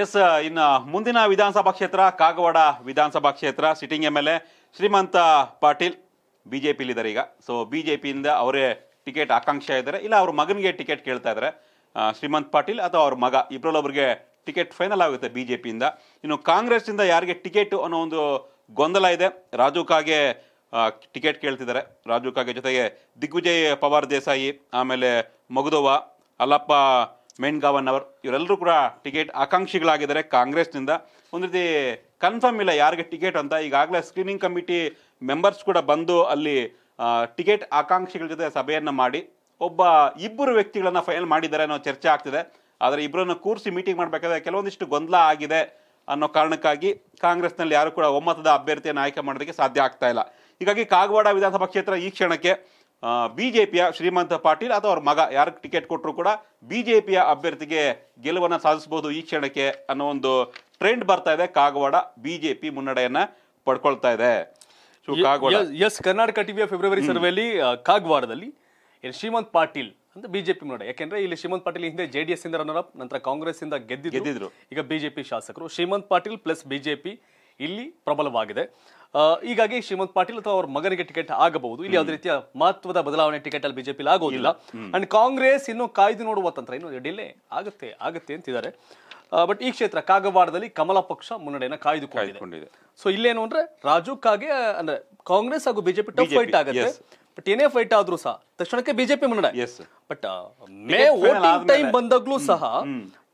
S ಇನ್ನು ಮುಂದಿನ ವಿಧಾನಸಭಾ ಕ್ಷೇತ್ರ ಕಾಗವಾಡ ವಿಧಾನಸಭಾ ಕ್ಷೇತ್ರ ಸಿಟ್ಟಿಂಗ್ ಎಮ್ ಎಲ್ ಎ ಶ್ರೀಮಂತ ಪಾಟೀಲ್ ಬಿ ಜೆ ಪಿಲಿದ್ದಾರೆ ಈಗ ಸೊ ಬಿ ಜೆ ಪಿಯಿಂದ ಅವರೇ ಟಿಕೆಟ್ ಆಕಾಂಕ್ಷೆ ಇದ್ದಾರೆ ಇಲ್ಲ ಅವ್ರ ಮಗನಿಗೆ ಟಿಕೆಟ್ ಕೇಳ್ತಾ ಇದ್ದಾರೆ ಶ್ರೀಮಂತ್ ಪಾಟೀಲ್ ಅಥವಾ ಅವ್ರ ಮಗ ಇಬ್ಬರಲ್ಲೊಬ್ರಿಗೆ ಟಿಕೆಟ್ ಫೈನಲ್ ಆಗುತ್ತೆ ಬಿ ಜೆ ಪಿಯಿಂದ ಇನ್ನು ಕಾಂಗ್ರೆಸ್ನಿಂದ ಯಾರಿಗೆ ಟಿಕೆಟ್ ಅನ್ನೋ ಒಂದು ಗೊಂದಲ ಇದೆ ರಾಜು ಕಾಗೆ ಟಿಕೆಟ್ ಕೇಳ್ತಿದ್ದಾರೆ ರಾಜು ಕಾಗೆ ಜೊತೆಗೆ ದಿಗ್ವಿಜಯ್ ಪವಾರ್ ದೇಸಾಯಿ ಆಮೇಲೆ ಮಗುದೋವ ಅಲ್ಲಪ್ಪ ಮೇಣ್ಗಾವನ್ ಅವರು ಇವರೆಲ್ಲರೂ ಕೂಡ ಟಿಕೆಟ್ ಆಕಾಂಕ್ಷಿಗಳಾಗಿದ್ದಾರೆ ಕಾಂಗ್ರೆಸ್ನಿಂದ ಒಂದು ರೀತಿ ಕನ್ಫರ್ಮ್ ಇಲ್ಲ ಯಾರಿಗೆ ಟಿಕೆಟ್ ಅಂತ ಈಗಾಗಲೇ ಸ್ಕ್ರೀನಿಂಗ್ ಕಮಿಟಿ ಮೆಂಬರ್ಸ್ ಕೂಡ ಬಂದು ಅಲ್ಲಿ ಟಿಕೆಟ್ ಆಕಾಂಕ್ಷಿಗಳ ಜೊತೆ ಸಭೆಯನ್ನು ಮಾಡಿ ಒಬ್ಬ ಇಬ್ಬರು ವ್ಯಕ್ತಿಗಳನ್ನು ಫೈನಲ್ ಮಾಡಿದ್ದಾರೆ ಅನ್ನೋ ಚರ್ಚೆ ಆಗ್ತಿದೆ ಆದರೆ ಇಬ್ಬರನ್ನು ಕೂರಿಸಿ ಮೀಟಿಂಗ್ ಮಾಡಬೇಕಾದ್ರೆ ಕೆಲವೊಂದಿಷ್ಟು ಗೊಂದಲ ಆಗಿದೆ ಅನ್ನೋ ಕಾರಣಕ್ಕಾಗಿ ಕಾಂಗ್ರೆಸ್ನಲ್ಲಿ ಯಾರು ಕೂಡ ಒಮ್ಮತದ ಅಭ್ಯರ್ಥಿಯನ್ನು ಆಯ್ಕೆ ಮಾಡೋದಕ್ಕೆ ಸಾಧ್ಯ ಆಗ್ತಾ ಇಲ್ಲ ಹೀಗಾಗಿ ಕಾಗವಾಡ ವಿಧಾನಸಭಾ ಕ್ಷೇತ್ರ ಈ ಕ್ಷಣಕ್ಕೆ ಬಿಜೆಪಿಯ ಶ್ರೀಮಂತ ಪಾಟೀಲ್ ಅದು ಅವರ ಮಗ ಯಾರ್ ಟಿಕೆಟ್ ಕೊಟ್ಟರೂ ಕೂಡ ಬಿಜೆಪಿಯ ಅಭ್ಯರ್ಥಿಗೆ ಗೆಲುವನ್ನ ಸಾಧಿಸಬಹುದು ಈ ಕ್ಷಣಕ್ಕೆ ಅನ್ನೋ ಒಂದು ಟ್ರೆಂಡ್ ಬರ್ತಾ ಇದೆ ಕಾಗವಾಡ ಬಿಜೆಪಿ ಮುನ್ನಡೆಯನ್ನ ಪಡೆಕೊಳ್ತಾ ಇದೆ ಸೋ ಕಾಗವಾಡ ಎಸ್ ಕರ್ನಾಟಕ ಟಿವಿ ಆ ಫೆಬ್ರವರಿ ಸರ್ವೆಲಿ ಕಾಗವಾಡದಲ್ಲಿ ಶ್ರೀಮಂತ ಪಾಟೀಲ್ ಅಂತ ಬಿಜೆಪಿ ಮುನ್ನಡೆ ಏಕೆಂದರೆ ಇಲ್ಲಿ ಶ್ರೀಮಂತ ಪಾಟೀಲ್ ಹಿಂದೆ ಜೆಡಿಎಸ್ ಇಂದ ರನ್ನರ್ ಅಪ್ ನಂತರ ಕಾಂಗ್ರೆಸ್ ಇಂದ ಗೆದ್ದಿದ್ದು ಈಗ ಬಿಜೆಪಿ ಶಾಸಕರು ಶ್ರೀಮಂತ ಪಾಟೀಲ್ ಪ್ಲಸ್ ಬಿಜೆಪಿ ಇಲ್ಲಿ ಪ್ರಬಲವಾಗಿದೆ ಹೀಗಾಗಿ ಶ್ರೀಮಂತ್ ಪಾಟೀಲ್ ಅಥವಾ ಅವ್ರ ಮಗನಿಗೆ ಟಿಕೆಟ್ ಆಗಬಹುದು ಇಲ್ಲಿ ಯಾವುದೇ ರೀತಿಯ ಮಹತ್ವದ ಬದಲಾವಣೆ ಟಿಕೆಟ್ ಅಲ್ಲಿ ಬಿಜೆಪಿ ಆಗೋದಿಲ್ಲ ಅಂಡ್ ಕಾಂಗ್ರೆಸ್ ಇನ್ನು ಕಾಯ್ದು ನೋಡುವ ತಂತ್ರ ಇನ್ನು ಡಿಲೇ ಆಗುತ್ತೆ ಆಗುತ್ತೆ ಅಂತಿದ್ದಾರೆ ಬಟ್ ಈ ಕ್ಷೇತ್ರ ಕಾಗವಾಡದಲ್ಲಿ ಕಮಲ ಪಕ್ಷ ಮುನ್ನಡೆಯನ್ನ ಕಾಯ್ದುಕೊಂಡಿದೆ ಸೊ ಇಲ್ಲೇನು ಅಂದ್ರೆ ರಾಜು ಕಾಗೆ ಅಂದ್ರೆ ಕಾಂಗ್ರೆಸ್ ಹಾಗೂ ಬಿಜೆಪಿ ಟಫ್ ಫೈಟ್ ಆಗುತ್ತೆ ಬಟ್ ಏನೇ ಫೈಟ್ ಆದ್ರೂ ಸಹ ತಕ್ಷಣಕ್ಕೆ ಬಿಜೆಪಿ ಮುನ್ನಡೆ ಬಟ್ ಮೇ ಓಟಿಂಗ್ ಟೈಮ್ ಬಂದಾಗ್ಲೂ ಸಹ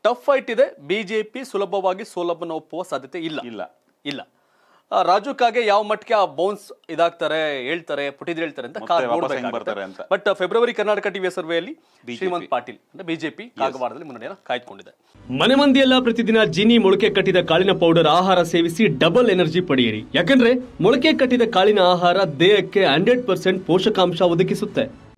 ಟಫ್ ಫೈಟ್ ಇದೆ ಬಿಜೆಪಿ ಸುಲಭವಾಗಿ ಸೋಲಭನ ಒಪ್ಪುವ ಸಾಧ್ಯತೆ ಇಲ್ಲ ಇಲ್ಲ ಇಲ್ಲ ರಾಜು ಕಾಗೆ ಯಾವ ಮಟ್ಟಿಗೆ ಆ ಬೌನ್ಸ್ ಇದಾಗ್ತಾರೆ ಹೇಳ್ತಾರೆ ಪುಟಿದ್ರೆ ಹೇಳ್ತಾರೆ ಅಂತ ಬಟ್ ಫೆಬ್ರವರಿ ಕರ್ನಾಟಕ ಟಿವಿಯ ಸರ್ವೆಯಲ್ಲಿ ಶ್ರೀಮಂತ್ ಪಾಟೀಲ್ ಅಂದ್ರೆ ಬಿಜೆಪಿ ಕಾಗವಾಡದಲ್ಲಿ ಮುನ್ನಡೆಯನ್ನು ಕಾಯ್ದುಕೊಂಡಿದೆ ಮನೆ ಮಂದಿಯೆಲ್ಲ ಪ್ರತಿದಿನ ಜೀನಿ ಮೊಳಕೆ ಕಟ್ಟಿದ ಕಾಳಿನ ಪೌಡರ್ ಆಹಾರ ಸೇವಿಸಿ ಡಬಲ್ ಎನರ್ಜಿ ಪಡೆಯಿರಿ ಯಾಕಂದ್ರೆ ಮೊಳಕೆ ಕಟ್ಟಿದ ಕಾಳಿನ ಆಹಾರ ದೇಹಕ್ಕೆ ಹಂಡ್ರೆಡ್ ಪರ್ಸೆಂಟ್ ಪೋಷಕಾಂಶ ಒದಗಿಸುತ್ತೆ